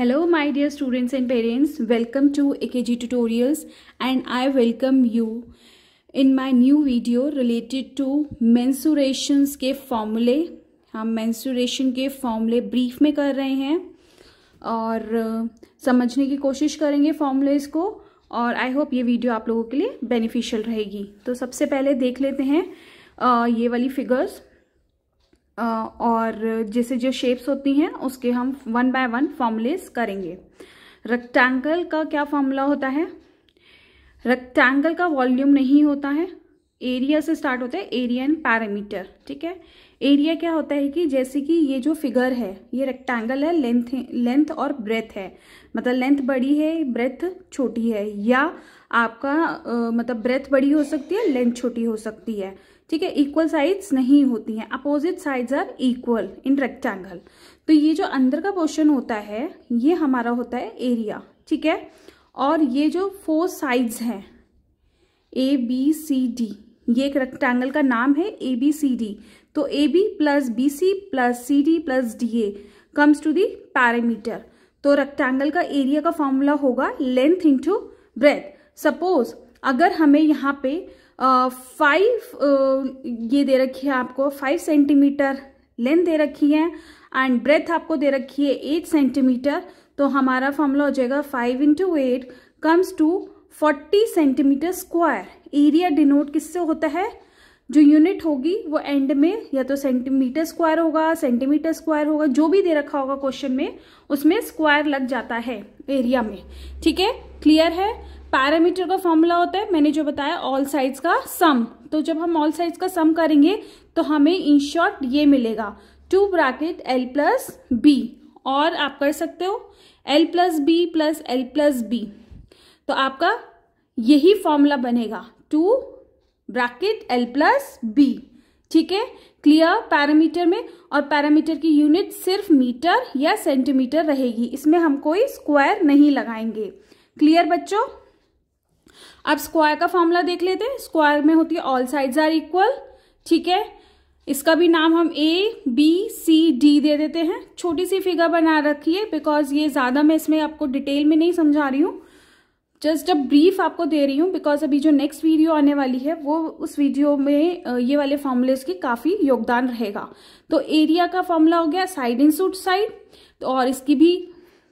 hello my dear students and parents welcome to A K G tutorials and I welcome you in my new video related to mensurations के फॉर्मूले हम mensuration के फॉर्मूले brief में कर रहे हैं और uh, समझने की कोशिश करेंगे फॉर्मूलेज को और आई होप ये वीडियो आप लोगों के लिए बेनिफिशियल रहेगी तो सबसे पहले देख लेते हैं uh, ये वाली फिगर्स और जैसे जो शेप्स होती हैं उसके हम वन बाय वन फॉर्मुलेस करेंगे रेक्टेंगल का क्या फॉर्मूला होता है रेक्टेंगल का वॉल्यूम नहीं होता है एरिया से स्टार्ट होता है एरिया एंड पैरामीटर ठीक है एरिया क्या होता है कि जैसे कि ये जो फिगर है ये रेक्टेंगल है लेंथ लेंथ और ब्रेथ है मतलब लेंथ बड़ी है ब्रेथ छोटी है या आपका आ, मतलब ब्रेथ बड़ी हो सकती है लेंथ छोटी हो सकती है ठीक है इक्वल साइड्स नहीं होती हैं opposite sides are equal in rectangle तो ये जो अंदर का पोर्शन होता है ये हमारा होता है एरिया ठीक है और ये जो फोर साइड्स हैं ए बी सी डी ये एक रेक्टेंगल का नाम है ए बी सी डी तो A B plus B C plus C D plus D A comes to the parameter तो रेक्टेंगल का एरिया का फॉर्मूला होगा लेंथ इंटू ब्रेथ सपोज अगर हमें यहाँ पे फाइव ये दे रखी है आपको फाइव सेंटीमीटर लेंथ दे रखी है एंड ब्रेथ आपको दे रखी है एट सेंटीमीटर तो हमारा फॉर्मूला हो जाएगा five into eight comes to forty centimeter square area denote किससे होता है जो यूनिट होगी वो एंड में या तो सेंटीमीटर स्क्वायर होगा सेंटीमीटर स्क्वायर होगा जो भी दे रखा होगा क्वेश्चन में उसमें स्क्वायर लग जाता है एरिया में ठीक है क्लियर है पैरामीटर का फॉर्मूला होता है मैंने जो बताया ऑल साइज का सम तो जब हम ऑल साइज का सम करेंगे तो हमें इन शॉर्ट ये मिलेगा two bracket L plus B और आप कर सकते हो L plus B plus L plus B तो आपका यही फॉर्मूला बनेगा two bracket L plus B ठीक है क्लियर पैरामीटर में और पैरामीटर की यूनिट सिर्फ मीटर या सेंटीमीटर रहेगी इसमें हम कोई स्क्वायर नहीं लगाएंगे क्लियर बच्चों अब स्क्वायर का फॉर्मूला देख लेते हैं स्क्वायर में होती है ऑल साइड्स आर इक्वल ठीक है इसका भी नाम हम ए बी सी डी दे देते हैं छोटी सी फिगर बना रखी है बिकॉज ये ज़्यादा मैं इसमें आपको डिटेल में नहीं समझा रही हूँ जस्ट अब ब्रीफ आपको दे रही हूँ बिकॉज अभी जो नेक्स्ट वीडियो आने वाली है वो उस वीडियो में ये वाले फॉर्मूलेज की काफ़ी योगदान रहेगा तो एरिया का फॉर्मूला हो गया साइड इन सूट साइड और इसकी भी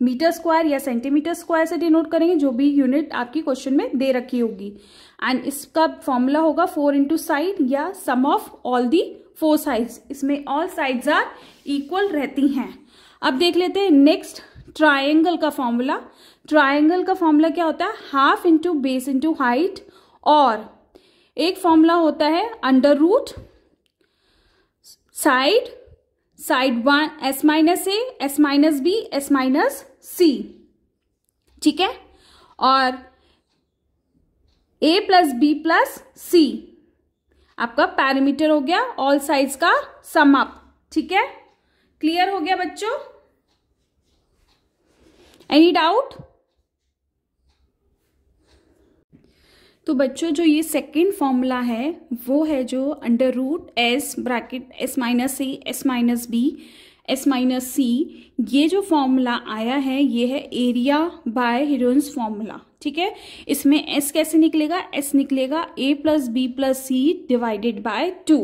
मीटर स्क्वायर या सेंटीमीटर स्क्वायर से डिनोट करेंगे जो भी यूनिट आपकी क्वेश्चन में दे रखी होगी एंड इसका फॉर्मूला होगा फोर इंटू साइड या sum of all the four sides इसमें ऑल साइड्स आर इक्वल रहती हैं अब देख लेते हैं नेक्स्ट ट्राइंगल का फॉर्मूला ट्राइंगल का फॉर्मूला क्या होता है half into base into height और एक फॉर्मूला होता है under root side side one S minus A S minus B S minus C ठीक है और A plus B plus C आपका पैरामीटर हो गया ऑल साइज का सम अप ठीक है क्लियर हो गया बच्चों एनी डाउट तो बच्चों जो ये सेकेंड फॉर्मूला है वो है जो under root S bracket S minus A S minus B S minus C ये जो फॉर्मूला आया है ये है एरिया बाय हिरोन्स फॉर्मूला ठीक है इसमें एस कैसे निकलेगा एस निकलेगा A plus B plus C divided by two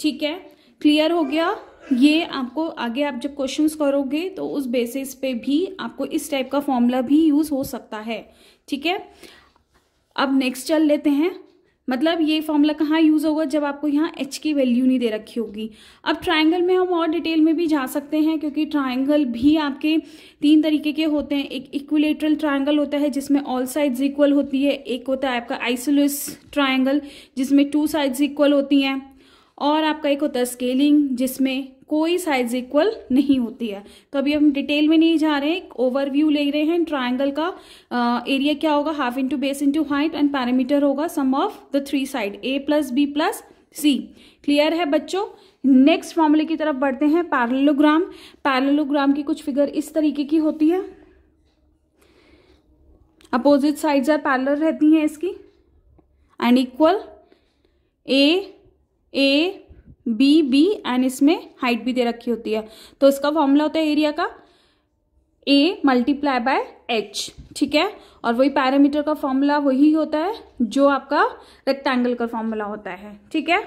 ठीक है क्लियर हो गया ये आपको आगे आप जब क्वेश्चंस करोगे तो उस बेसिस पे भी आपको इस टाइप का फॉर्मूला भी यूज़ हो सकता है ठीक है अब नेक्स्ट चल लेते हैं मतलब ये फॉर्मूला कहाँ यूज़ होगा जब आपको यहाँ एच की वैल्यू नहीं दे रखी होगी अब ट्राइंगल में हम और डिटेल में भी जा सकते हैं क्योंकि ट्राइंगल भी आपके तीन तरीके के होते हैं एक इक्विलेटरल ट्राइंगल होता है जिसमें ऑल साइड्स इक्वल होती है एक होता है आपका आइसोलिस ट्राइंगल जिसमें टू साइड्स इक्वल होती हैं और आपका एक होता है स्केलिंग जिसमें कोई साइज इक्वल नहीं होती है तो अभी हम डिटेल में नहीं जा रहे हैं ओवरव्यू ले रहे हैं ट्राइंगल का एरिया क्या होगा half into base into height and parameter होगा sum of the three side A plus B plus C clear है बच्चों नेक्स्ट फॉर्मूले की तरफ बढ़ते हैं पैरलोग्राम पैरलोग्राम की कुछ फिगर इस तरीके की होती है अपोजिट साइड आर पैरल रहती हैं इसकी and equal A A B B and इसमें हाइट भी दे रखी होती है तो इसका फॉर्मूला होता है एरिया का ए मल्टीप्लाई बाय एच ठीक है और वही पैरामीटर का फॉर्मूला वही होता है जो आपका रेक्टेंगल का फॉर्मूला होता है ठीक है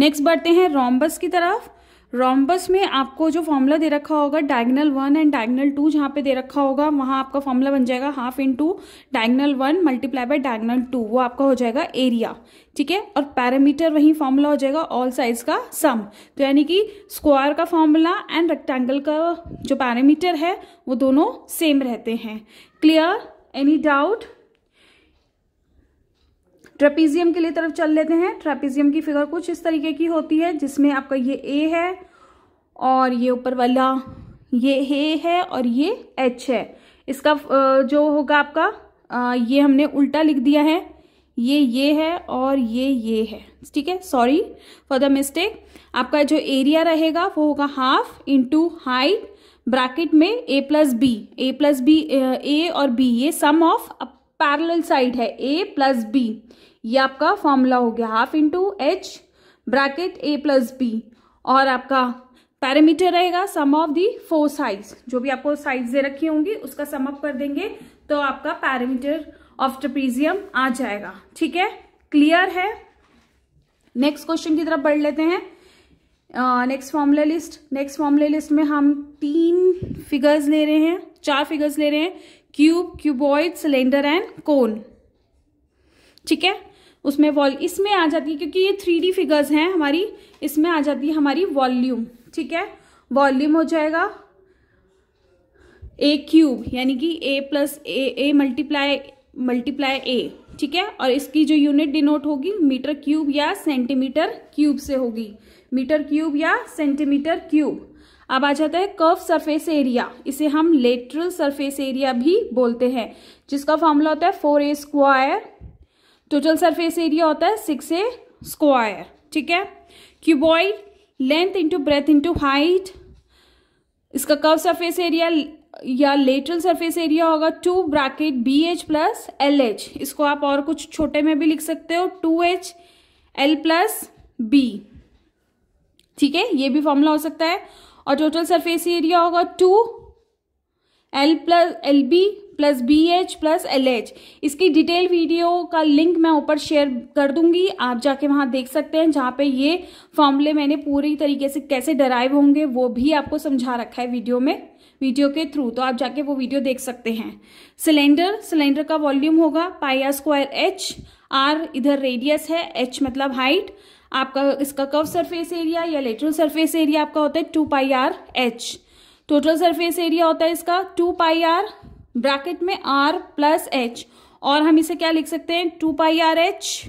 नेक्स्ट बढ़ते हैं रोम्बस की तरफ रॉम्बस में आपको जो फॉर्मूला दे रखा होगा diagonal one and diagonal two जहाँ पे दे रखा होगा वहाँ आपका फॉर्मूला बन जाएगा half into diagonal one multiply by diagonal two वो आपका हो जाएगा एरिया ठीक है और पैरामीटर वही फॉर्मूला हो जाएगा ऑल साइज का सम तो यानी कि स्क्वायर का फॉर्मूला एंड रेक्टेंगल का जो पैरामीटर है वो दोनों सेम रहते हैं क्लियर एनी डाउट ट्रेपीजियम के लिए तरफ चल लेते हैं ट्रेपीजियम की फिगर कुछ इस तरीके की होती है जिसमें आपका ये ए है और ये ऊपर वाला ये हे है और ये एच है इसका जो होगा आपका ये हमने उल्टा लिख दिया है ये ये है और ये ये है ठीक है सॉरी फॉर द मिस्टेक आपका जो एरिया रहेगा वो होगा हाफ इंटू हाइट ब्रैकेट में A plus B A plus B A और बी ये सम ऑफ पैरल साइड है ए प्लस बी ये आपका फॉर्मूला हो गया half into H bracket A plus B और आपका पैरामीटर रहेगा सम ऑफ दी फोर साइज जो भी आपको साइज दे रखी होंगी उसका सम अप कर देंगे तो आपका पैरामीटर ऑफ ट्रपीजियम आ जाएगा ठीक है क्लियर है नेक्स्ट क्वेश्चन की तरफ बढ़ लेते हैं next formula list next formula list में हम तीन फिगर्स ले रहे हैं चार फिगर्स ले रहे हैं cube cuboid cylinder and cone ठीक है उसमें वॉल इसमें आ जाती है क्योंकि ये थ्री डी फिगर्स हैं हमारी इसमें आ जाती है हमारी वॉल्यूम ठीक है वॉल्यूम हो जाएगा ए क्यूब यानी कि A plus A A multiply multiply A ठीक है और इसकी जो यूनिट डिनोट होगी मीटर क्यूब या सेंटीमीटर क्यूब से होगी मीटर क्यूब या सेंटीमीटर क्यूब अब आ जाता है कर्व सरफेस एरिया इसे हम लेटरल सरफेस एरिया भी बोलते हैं जिसका फॉर्मूला होता है four A square total surface area होता है सिक्स ए स्क्वायर ठीक है cuboid length into breadth into height इसका कर्व सरफेस एरिया या लेटरल सरफेस एरिया होगा two bracket B H plus L H इसको आप और कुछ छोटे में भी लिख सकते हो two H L plus B ठीक है ये भी फॉर्मूला हो सकता है और टोटल सरफेस एरिया होगा two L plus L B plus B H plus L H इसकी डिटेल वीडियो का लिंक मैं ऊपर शेयर कर दूंगी आप जाके वहां देख सकते हैं जहां पे ये फॉर्मूले मैंने पूरी तरीके से कैसे डराइव होंगे वो भी आपको समझा रखा है वीडियो में वीडियो के थ्रू तो आप जाके वो वीडियो देख सकते हैं सिलेंडर सिलेंडर का वॉल्यूम होगा पाया स्क्वायर एच आर इधर रेडियस है एच मतलब हाइट आपका इसका कव सरफेस एरिया या लेटरल सरफेस एरिया आपका होता है two pi R H total surface area होता है इसका टू पाई आर ब्रैकेट में आर प्लस एच और हम इसे क्या लिख सकते हैं two pi R H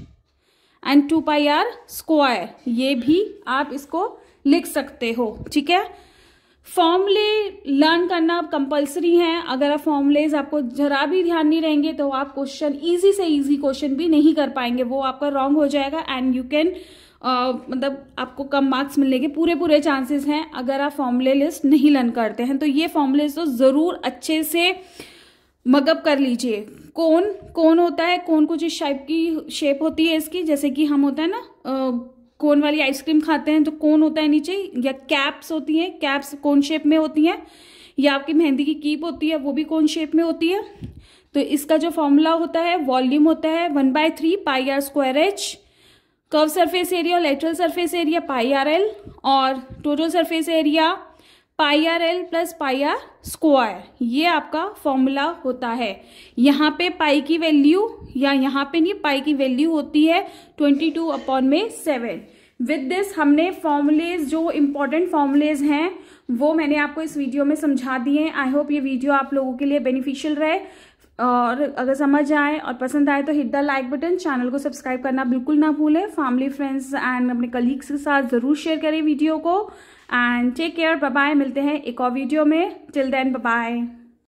and two pi R square ये भी आप इसको लिख सकते हो ठीक है फॉर्मले लर्न करना कंपलसरी है अगर आप फॉर्मलेज आपको जरा भी ध्यान नहीं रहेंगे तो आप क्वेश्चन इजी से इजी क्वेश्चन भी नहीं कर पाएंगे वो आपका रॉन्ग हो जाएगा एंड यू कैन मतलब आपको कम मार्क्स मिलने के पूरे पूरे चांसेस हैं अगर आप फॉर्मले लिस्ट नहीं लर्न करते हैं तो ये फॉर्मूलेज तो ज़रूर अच्छे से मगअप कर लीजिए कौन कौन होता है कौन कुछ इस टाइप की शेप होती है इसकी जैसे कि हम होता है ना कोन वाली आइसक्रीम खाते हैं तो कोन होता है नीचे या कैप्स होती हैं कैप्स कोन शेप में होती हैं या आपकी मेहंदी की कीप होती है वो भी कोन शेप में होती है तो इसका जो फॉर्मूला होता है वॉल्यूम होता है one by three pi R square H curved surface area और lateral surface area pi R L और total surface area pi R L plus pi R square ये आपका फॉर्मूला होता है यहाँ पे पाई की वैल्यू या यहाँ पे नहीं पाई की वैल्यू होती है ट्वेंटी टू अपॉन में सेवन विद दिस हमने फॉर्मूलेज जो इम्पोर्टेंट फॉर्मूलेज हैं वो मैंने आपको इस वीडियो में समझा दिए हैं आई होप ये वीडियो आप लोगों के लिए बेनिफिशियल रहे और अगर समझ आए और पसंद आए तो hit the like button channel को सब्सक्राइब करना बिल्कुल ना भूलें फैमिली फ्रेंड्स एंड अपने कलीग्स के साथ ज़रूर शेयर करें वीडियो को एंड टेक केयर बाय मिलते हैं एक और वीडियो में टिल देन बाय